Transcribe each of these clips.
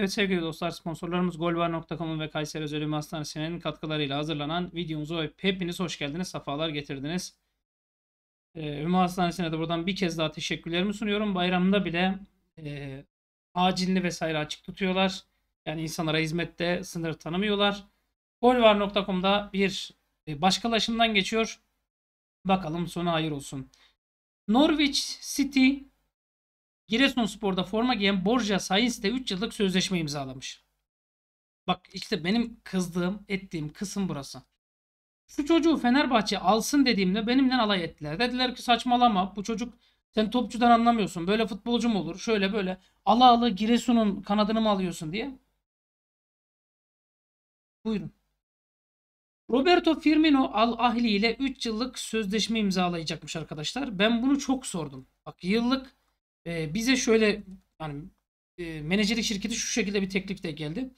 Evet sevgili dostlar sponsorlarımız golvar.com'un ve Kayseri Özel Ümit Hastanesi'nin katkılarıyla hazırlanan videomuza hepiniz hoş geldiniz, sefalar getirdiniz. Ee, Hastanesi'ne de buradan bir kez daha teşekkürlerimi sunuyorum. Bayramda bile e, acilini vesaire açık tutuyorlar. Yani insanlara hizmette sınır tanımıyorlar. Golvar.com'da bir e, başkalaşımdan geçiyor. Bakalım sonu hayır olsun. Norwich City Giresunspor'da forma giyen Borja Sainz'de 3 yıllık sözleşme imzalamış. Bak işte benim kızdığım, ettiğim kısım burası. Şu çocuğu Fenerbahçe alsın dediğimde benimle alay ettiler. Dediler ki saçmalama bu çocuk sen topçudan anlamıyorsun. Böyle futbolcu mu olur? Şöyle böyle. Ala ala Giresun'un kanadını mı alıyorsun diye. Buyurun. Roberto Firmino Al Ahli ile 3 yıllık sözleşme imzalayacakmış arkadaşlar. Ben bunu çok sordum. Bak yıllık e, bize şöyle yani e, menajerlik şirketi şu şekilde bir teklifte geldi.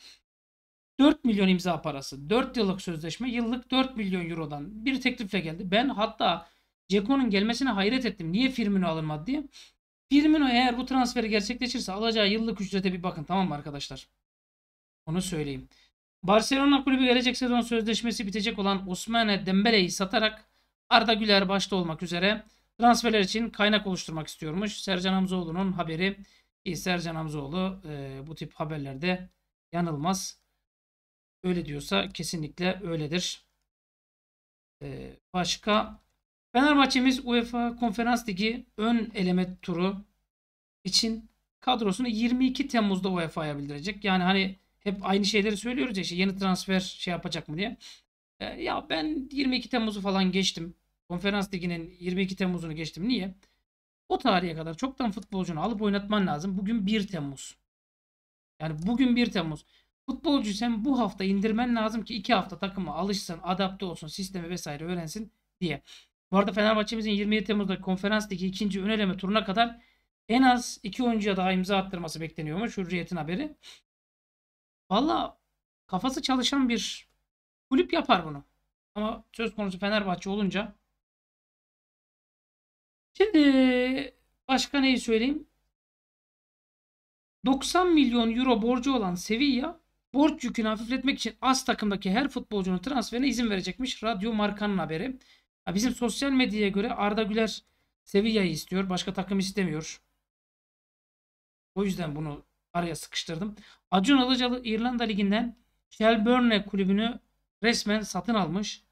4 milyon imza parası, 4 yıllık sözleşme, yıllık 4 milyon eurodan bir teklifle geldi. Ben hatta Ceko'nun gelmesine hayret ettim. Niye Firmino alınmadı diye. Firmino eğer bu transferi gerçekleşirse alacağı yıllık ücrete bir bakın tamam mı arkadaşlar? Onu söyleyeyim. Barcelona kulübü gelecek sezon sözleşmesi bitecek olan Osmane Dembele'yi satarak Arda Güler başta olmak üzere transferler için kaynak oluşturmak istiyormuş. Sercan Hamzoğlu'nun haberi ki Sercan Hamzoğlu e, bu tip haberlerde yanılmaz. Öyle diyorsa kesinlikle öyledir. E, başka Fenerbahçe'miz UEFA Konferans Ligi ön eleme turu için kadrosunu 22 Temmuz'da UEFA'ya bildirecek. Yani hani hep aynı şeyleri söylüyoruz ya işte yeni transfer şey yapacak mı diye. E, ya ben 22 Temmuz'u falan geçtim. Konferans liginin 22 Temmuz'unu geçtim. Niye? O tarihe kadar çoktan futbolcunu alıp oynatman lazım. Bugün 1 Temmuz. Yani bugün 1 Temmuz. Futbolcuyu sen bu hafta indirmen lazım ki 2 hafta takıma alışsın, adapte olsun, sistemi vesaire öğrensin diye. Bu arada Fenerbahçe'mizin 27 Temmuz'da konferans ligi ikinci öneleme turuna kadar en az 2 oyuncuya daha imza attırması bekleniyormuş. Hürriyet'in haberi. Valla kafası çalışan bir kulüp yapar bunu. Ama söz konusu Fenerbahçe olunca Şimdi başka neyi söyleyeyim? 90 milyon euro borcu olan Sevilla borç yükünü hafifletmek için az takımdaki her futbolcunun transferine izin verecekmiş. Radyo Marka'nın haberi. bizim sosyal medyaya göre Arda Güler Sevilla'yı istiyor. Başka takım istemiyor. O yüzden bunu araya sıkıştırdım. Acun Ilıcalı İrlanda Ligi'nden Shelburne kulübünü resmen satın almış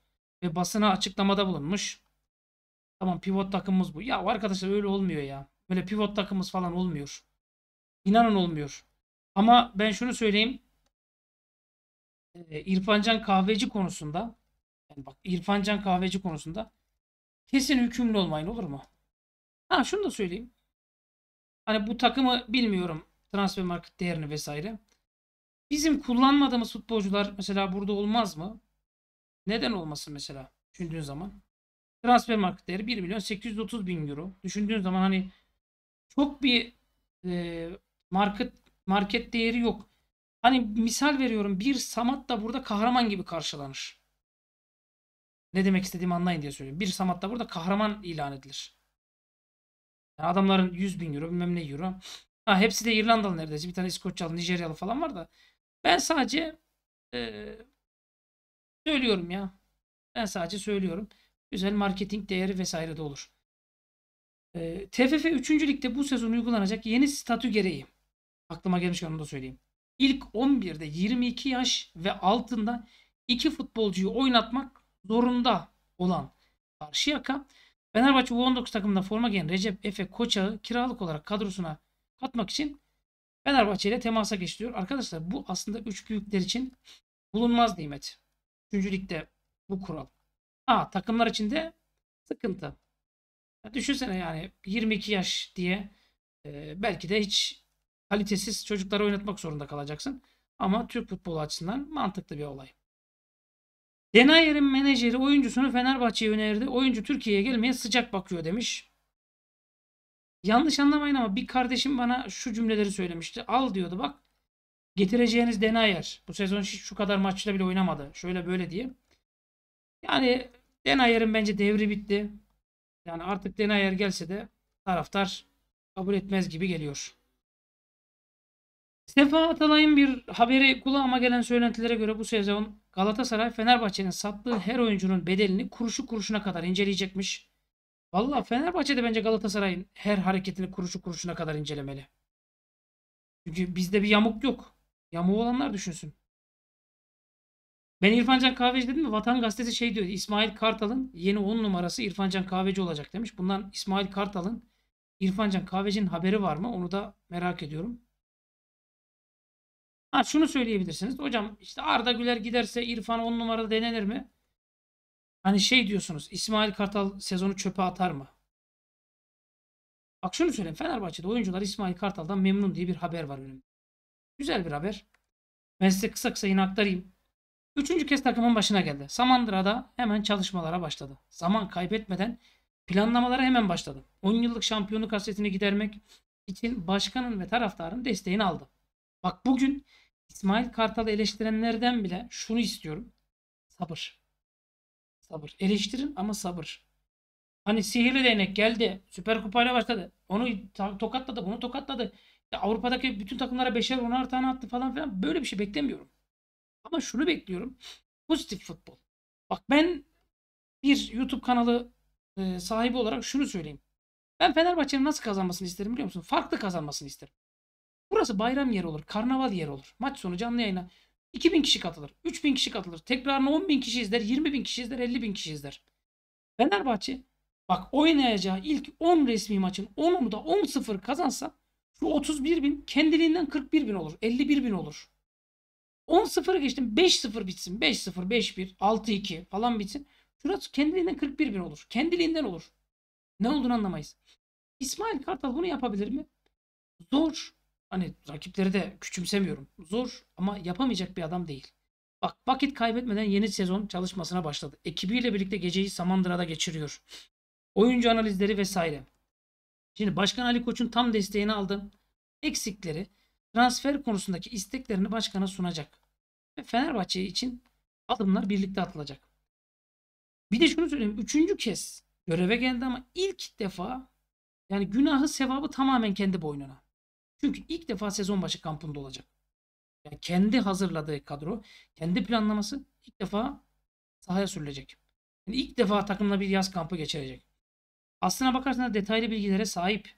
ve basına açıklamada bulunmuş. Tamam pivot takımımız bu. Ya arkadaşlar öyle olmuyor ya. Böyle pivot takımımız falan olmuyor. İnanın olmuyor. Ama ben şunu söyleyeyim. Ee, İrfancan kahveci konusunda yani bak İrfancan kahveci konusunda kesin hükümlü olmayın olur mu? Ha şunu da söyleyeyim. Hani bu takımı bilmiyorum transfer market değerini vesaire. Bizim kullanmadığımız futbolcular mesela burada olmaz mı? Neden olmasın mesela düşündüğün zaman? Transfer market değeri 1 milyon 830 bin euro. Düşündüğün zaman hani çok bir e, market market değeri yok. Hani misal veriyorum bir Samat da burada kahraman gibi karşılanır. Ne demek istediğimi anlayın diye söylüyorum. Bir Samat da burada kahraman ilan edilir. Yani adamların 100 bin euro bilmem ne euro. Ha, hepsi de İrlandalı neredeyse. Bir tane İskoçyalı, Nijeryalı falan var da. Ben sadece e, söylüyorum ya. Ben sadece söylüyorum güzel marketing değeri vesaire de olur. E, TFF 3. Lig'de bu sezon uygulanacak yeni statü gereği aklıma gelmişken onu da söyleyeyim. İlk 11'de 22 yaş ve altında iki futbolcuyu oynatmak zorunda olan Karşıyaka Fenerbahçe U19 takımında forma giyen Recep Efe Koçağı kiralık olarak kadrosuna katmak için Fenerbahçe ile temasa geçiyor. Arkadaşlar bu aslında üç büyükler için bulunmaz nimet. Üçüncü ligde bu kural. Ha takımlar içinde sıkıntı. Ya düşünsene yani 22 yaş diye e, belki de hiç kalitesiz çocukları oynatmak zorunda kalacaksın. Ama Türk futbolu açısından mantıklı bir olay. Denayer'in menajeri oyuncusunu Fenerbahçe'ye önerdi. Oyuncu Türkiye'ye gelmeye sıcak bakıyor demiş. Yanlış anlamayın ama bir kardeşim bana şu cümleleri söylemişti. Al diyordu bak. Getireceğiniz Denayer. Bu sezon hiç şu kadar maçta bile oynamadı. Şöyle böyle diye. Yani Denayer'in bence devri bitti. Yani artık Denayer gelse de taraftar kabul etmez gibi geliyor. Sefa Atalay'ın bir haberi kulağıma gelen söylentilere göre bu sezon Galatasaray Fenerbahçe'nin sattığı her oyuncunun bedelini kuruşu kuruşuna kadar inceleyecekmiş. Valla Fenerbahçe de bence Galatasaray'ın her hareketini kuruşu kuruşuna kadar incelemeli. Çünkü bizde bir yamuk yok. Yamuğu olanlar düşünsün. Ben İrfancan Kahveci dedim mi? Vatan Gazetesi şey diyor. İsmail Kartal'ın yeni 10 numarası İrfancan Kahveci olacak demiş. Bundan İsmail Kartal'ın İrfancan Kahveci'nin haberi var mı? Onu da merak ediyorum. Ha şunu söyleyebilirsiniz. Hocam işte Arda Güler giderse İrfan 10 numara denenir mi? Hani şey diyorsunuz. İsmail Kartal sezonu çöpe atar mı? Bak şunu söyleyeyim. Fenerbahçe'de oyuncular İsmail Kartal'dan memnun diye bir haber var önümde. Güzel bir haber. Ben size kısa kısa yine aktarayım. Üçüncü kez takımın başına geldi. Samandıra'da hemen çalışmalara başladı. Zaman kaybetmeden planlamalara hemen başladı. 10 yıllık şampiyonluk hasretini gidermek için başkanın ve taraftarın desteğini aldı. Bak bugün İsmail Kartal'ı eleştirenlerden bile şunu istiyorum. Sabır. Sabır. Eleştirin ama sabır. Hani sihirli değnek geldi. Süper kupayla başladı. Onu tokatladı. Bunu tokatladı. Avrupa'daki bütün takımlara beşer onar tane attı falan filan. Böyle bir şey beklemiyorum. Ama şunu bekliyorum. Pozitif futbol. Bak ben bir YouTube kanalı e, sahibi olarak şunu söyleyeyim. Ben Fenerbahçe'nin nasıl kazanmasını isterim biliyor musun? Farklı kazanmasını isterim. Burası bayram yeri olur, karnaval yeri olur. Maç sonu canlı yayına 2000 kişi katılır, 3000 kişi katılır. Tekrarını 10.000 kişi izler, 20.000 kişi izler, bin kişi izler. Fenerbahçe bak oynayacağı ilk 10 resmi maçın 10'unu da 10-0 kazansa şu 31 bin kendiliğinden 41 bin olur, 51 bin olur. 10-0'ı geçtim. 5-0 bitsin. 5-0, 5-1, 6-2 falan bitsin. Şurası kendiliğinden 41 bin olur. Kendiliğinden olur. Ne olduğunu anlamayız. İsmail Kartal bunu yapabilir mi? Zor. Hani rakipleri de küçümsemiyorum. Zor ama yapamayacak bir adam değil. Bak vakit kaybetmeden yeni sezon çalışmasına başladı. Ekibiyle birlikte geceyi Samandıra'da geçiriyor. Oyuncu analizleri vesaire. Şimdi Başkan Ali Koç'un tam desteğini aldı. Eksikleri transfer konusundaki isteklerini başkana sunacak. Fenerbahçe için adımlar birlikte atılacak. Bir de şunu söyleyeyim. Üçüncü kez göreve geldi ama ilk defa yani günahı sevabı tamamen kendi boynuna. Çünkü ilk defa sezon başı kampında olacak. Yani kendi hazırladığı kadro, kendi planlaması ilk defa sahaya sürülecek. Yani ilk defa takımla bir yaz kampı geçirecek. Aslına bakarsanız detaylı bilgilere sahip.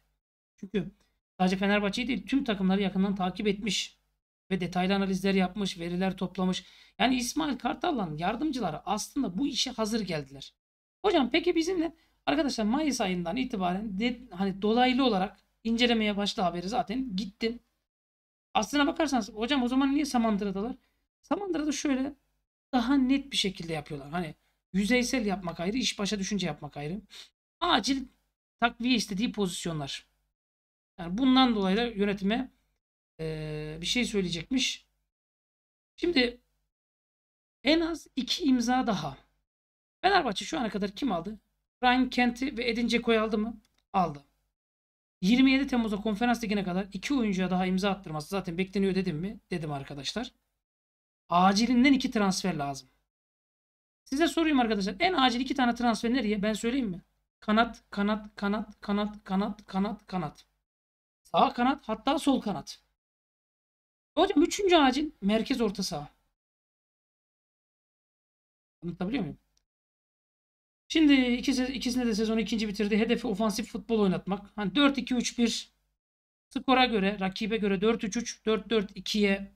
Çünkü sadece Fenerbahçe'yi değil tüm takımları yakından takip etmiş ve detaylı analizler yapmış, veriler toplamış. Yani İsmail Kartal'ın yardımcıları aslında bu işe hazır geldiler. Hocam peki bizimle arkadaşlar Mayıs ayından itibaren de, hani dolaylı olarak incelemeye başladı haberi zaten gittim. Aslına bakarsanız hocam o zaman niye Samandıra'dalar? Samandıra'da şöyle daha net bir şekilde yapıyorlar. Hani yüzeysel yapmak ayrı, iş başa düşünce yapmak ayrı. Acil takviye istediği pozisyonlar. Yani bundan dolayı da yönetime ee, bir şey söyleyecekmiş. Şimdi en az iki imza daha. Fenerbahçe şu ana kadar kim aldı? Ryan Kent'i ve Edin Dzeko'yu aldı mı? Aldı. 27 Temmuz'da konferans ligine kadar iki oyuncuya daha imza attırması zaten bekleniyor dedim mi? Dedim arkadaşlar. Acilinden iki transfer lazım. Size sorayım arkadaşlar. En acil iki tane transfer nereye? Ben söyleyeyim mi? Kanat, kanat, kanat, kanat, kanat, kanat, kanat. Sağ kanat hatta sol kanat. Hocam üçüncü acil merkez orta saha. Anlatabiliyor muyum? Şimdi ikisi, ikisinde de sezonu ikinci bitirdi. Hedefi ofansif futbol oynatmak. Hani 4-2-3-1 skora göre, rakibe göre 4-3-3, 4-4-2'ye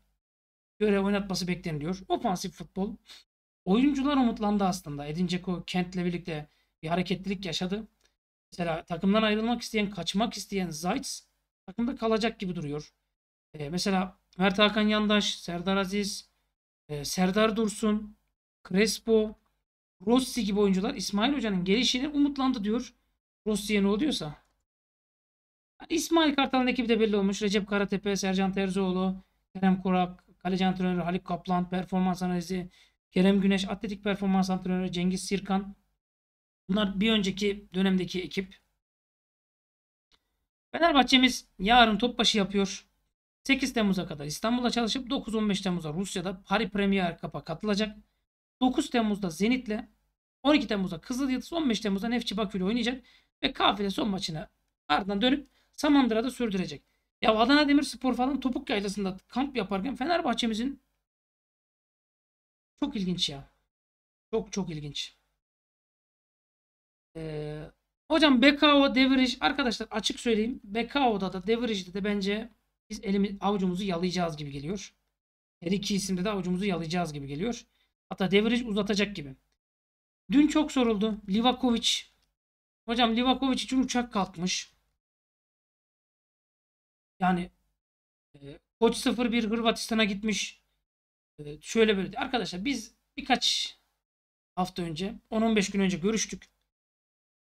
göre oynatması bekleniliyor. Ofansif futbol. Oyuncular umutlandı aslında. Edin Dzeko Kent'le birlikte bir hareketlilik yaşadı. Mesela takımdan ayrılmak isteyen, kaçmak isteyen Zayt takımda kalacak gibi duruyor. Ee, mesela Mert Hakan Yandaş, Serdar Aziz, e, Serdar Dursun, Crespo, Rossi gibi oyuncular İsmail Hoca'nın gelişini umutlandı diyor. Rossi'ye ne oluyorsa. İsmail Kartal'ın ekibi de belli olmuş. Recep Karatepe, Sercan Terzioğlu, Kerem Korak, kaleci antrenörü Haluk Kaplan, performans analizi, Kerem Güneş, atletik performans antrenörü Cengiz Sirkan. Bunlar bir önceki dönemdeki ekip. Fenerbahçe'miz yarın Topbaşı yapıyor. 8 Temmuz'a kadar İstanbul'da çalışıp 9-15 Temmuz'a Rusya'da Paris Premier Cup'a katılacak. 9 Temmuz'da Zenit'le 12 Temmuz'da Kızıl Yıldız 15 Temmuz'da Nefçi Bakü oynayacak ve kafile son maçına ardından dönüp Samandıra'da sürdürecek. Ya Adana Demirspor falan Topuk Yaylası'nda kamp yaparken Fenerbahçe'mizin çok ilginç ya. Çok çok ilginç. Ee, hocam Bekao, Devriş arkadaşlar açık söyleyeyim. Bekao'da da Devriş'te de bence biz elimiz avucumuzu yalayacağız gibi geliyor. Her iki isimde de avucumuzu yalayacağız gibi geliyor. Hatta deviraj uzatacak gibi. Dün çok soruldu. Livakovic. Hocam Livakovic için uçak kalkmış. Yani e, Koç 01 Hırvatistan'a gitmiş. E, şöyle böyle. Arkadaşlar biz birkaç hafta önce 10-15 gün önce görüştük.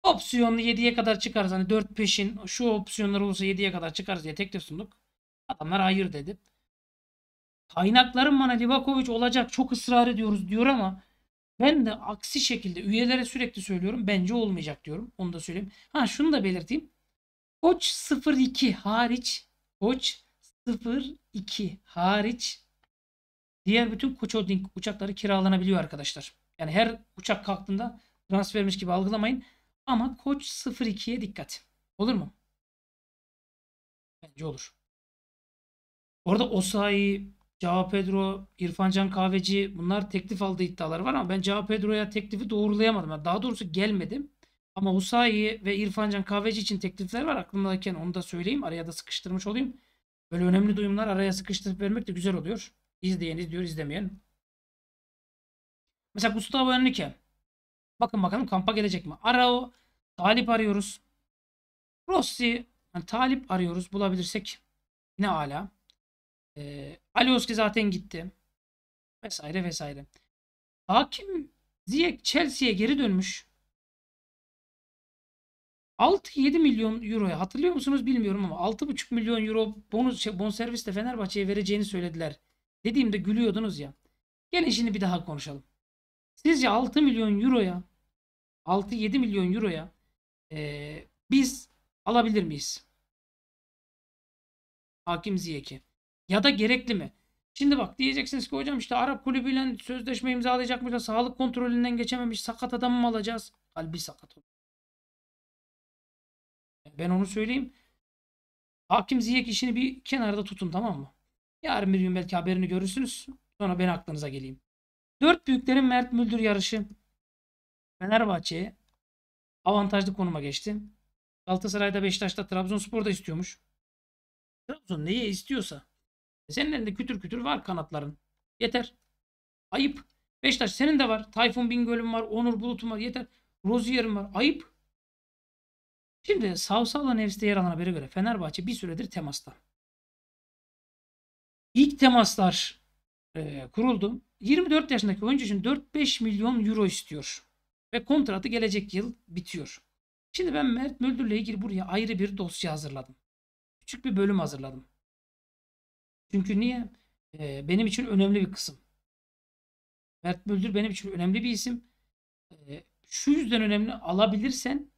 Opsiyonlu 7'ye kadar çıkarız. Hani 4 peşin şu opsiyonlar olsa 7'ye kadar çıkarız diye teklif sunduk. Adamlar hayır dedi. Kaynaklarım bana Livakovic olacak çok ısrar ediyoruz diyor ama ben de aksi şekilde üyelere sürekli söylüyorum. Bence olmayacak diyorum. Onu da söyleyeyim. Ha şunu da belirteyim. Koç 02 hariç Koç 02 hariç diğer bütün Koç Holding uçakları kiralanabiliyor arkadaşlar. Yani her uçak kalktığında transfermiş gibi algılamayın. Ama Koç 02'ye dikkat. Olur mu? Bence olur. Orada Osayi, Cao Pedro, İrfancan Kahveci bunlar teklif aldığı iddiaları var ama ben Cao Pedro'ya teklifi doğrulayamadım. Yani daha doğrusu gelmedim. Ama Osayi ve İrfancan Kahveci için teklifler var. Aklımdayken onu da söyleyeyim. Araya da sıkıştırmış olayım. Böyle önemli duyumlar araya sıkıştırıp vermek de güzel oluyor. İzleyen izliyor, izlemeyen. Mesela Gustavo Henrique. Bakın bakalım kampa gelecek mi? Arao, Talip arıyoruz. Rossi, yani Talip arıyoruz bulabilirsek ne ala. E, ee, Alioski zaten gitti. Vesaire vesaire. Hakim Ziyech Chelsea'ye geri dönmüş. 6-7 milyon euroya hatırlıyor musunuz bilmiyorum ama 6,5 milyon euro bonus şey, bonservisle Fenerbahçe'ye vereceğini söylediler. Dediğimde gülüyordunuz ya. Gelin şimdi bir daha konuşalım. Sizce 6 milyon euroya 6-7 milyon euroya e, biz alabilir miyiz? Hakim Ziyek'i. Ya da gerekli mi? Şimdi bak diyeceksiniz ki hocam işte Arap kulübüyle sözleşme imzalayacakmış da sağlık kontrolünden geçememiş sakat adamı mı alacağız? Kalbi sakat olur. Ben onu söyleyeyim. Hakim Ziyek işini bir kenarda tutun tamam mı? Yarın bir gün belki haberini görürsünüz. Sonra ben aklınıza geleyim. Dört büyüklerin Mert Müldür yarışı Fenerbahçe'ye avantajlı konuma geçti. Galatasaray'da Beşiktaş'ta Trabzonspor'da istiyormuş. Trabzon neyi istiyorsa senin elinde kütür kütür var kanatların. Yeter. Ayıp. Beşiktaş senin de var. Tayfun Bingöl'ün var. Onur Bulut'un var. Yeter. Rozier'in var. Ayıp. Şimdi Savsal'la Nevs'te yer alan habere göre Fenerbahçe bir süredir temasta. İlk temaslar e, kuruldu. 24 yaşındaki oyuncu için 4-5 milyon euro istiyor. Ve kontratı gelecek yıl bitiyor. Şimdi ben Mert Müldür'le ilgili buraya ayrı bir dosya hazırladım. Küçük bir bölüm hazırladım. Çünkü niye? E, benim için önemli bir kısım. Mert Müldür benim için önemli bir isim. E, şu yüzden önemli alabilirsen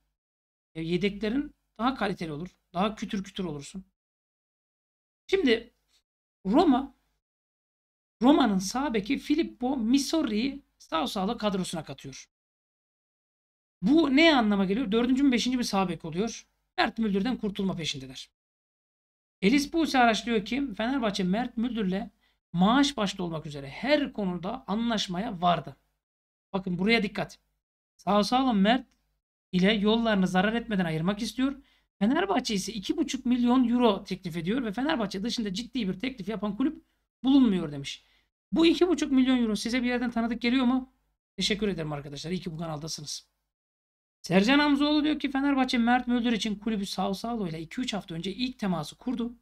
e, yedeklerin daha kaliteli olur. Daha kütür kütür olursun. Şimdi Roma Roma'nın sağ beki Filippo Missouri'yi sağ sağla kadrosuna katıyor. Bu ne anlama geliyor? Dördüncü mü beşinci mi sağ bek oluyor? Mert Müldür'den kurtulma peşindeler. Elis Buse araştırıyor ki Fenerbahçe Mert Müldür'le maaş başta olmak üzere her konuda anlaşmaya vardı. Bakın buraya dikkat. Sağ sağlam Mert ile yollarını zarar etmeden ayırmak istiyor. Fenerbahçe ise 2,5 milyon euro teklif ediyor ve Fenerbahçe dışında ciddi bir teklif yapan kulüp bulunmuyor demiş. Bu 2,5 milyon euro size bir yerden tanıdık geliyor mu? Teşekkür ederim arkadaşlar. İyi ki bu kanaldasınız. Sercan Hamzoğlu diyor ki Fenerbahçe Mert Müldür için kulübü Sao Saulo ile 2-3 hafta önce ilk teması kurdu.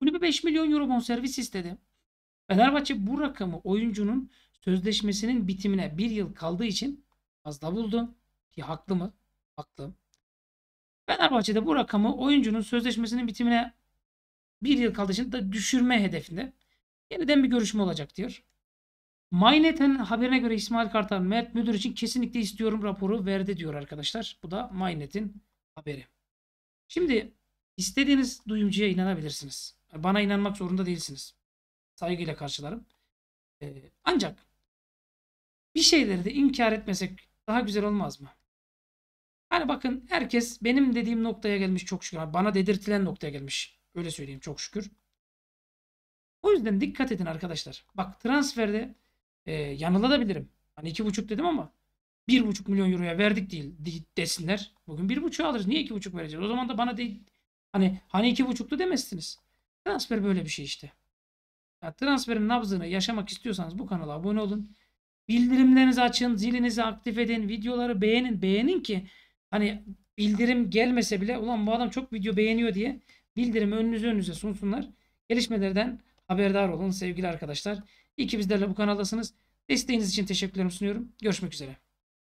Kulübü 5 milyon euro bonservis istedi. Fenerbahçe bu rakamı oyuncunun sözleşmesinin bitimine bir yıl kaldığı için fazla buldu. Ki haklı mı? Haklı. Fenerbahçe'de bu rakamı oyuncunun sözleşmesinin bitimine bir yıl kaldığı için da düşürme hedefinde. Yeniden bir görüşme olacak diyor. Maynet'in haberine göre İsmail Kartal Mert Müdür için kesinlikle istiyorum raporu verdi diyor arkadaşlar. Bu da Maynet'in haberi. Şimdi istediğiniz duyumcuya inanabilirsiniz. Bana inanmak zorunda değilsiniz. Saygıyla karşılarım. Ee, ancak bir şeyleri de inkar etmesek daha güzel olmaz mı? Hani bakın herkes benim dediğim noktaya gelmiş çok şükür. Bana dedirtilen noktaya gelmiş. Öyle söyleyeyim çok şükür. O yüzden dikkat edin arkadaşlar. Bak transferde e, yanılabilirim. Hani iki buçuk dedim ama bir buçuk milyon euroya verdik değil desinler. Bugün bir buçuk alırız. Niye iki buçuk vereceğiz? O zaman da bana değil. Hani hani iki buçuklu demezsiniz. Transfer böyle bir şey işte. Ya, transferin nabzını yaşamak istiyorsanız bu kanala abone olun. Bildirimlerinizi açın. Zilinizi aktif edin. Videoları beğenin. Beğenin ki hani bildirim gelmese bile ulan bu adam çok video beğeniyor diye bildirim önünüze önünüze sunsunlar. Gelişmelerden haberdar olun sevgili arkadaşlar. İyi ki bizlerle bu kanaldasınız. Desteğiniz için teşekkürlerimi sunuyorum. Görüşmek üzere.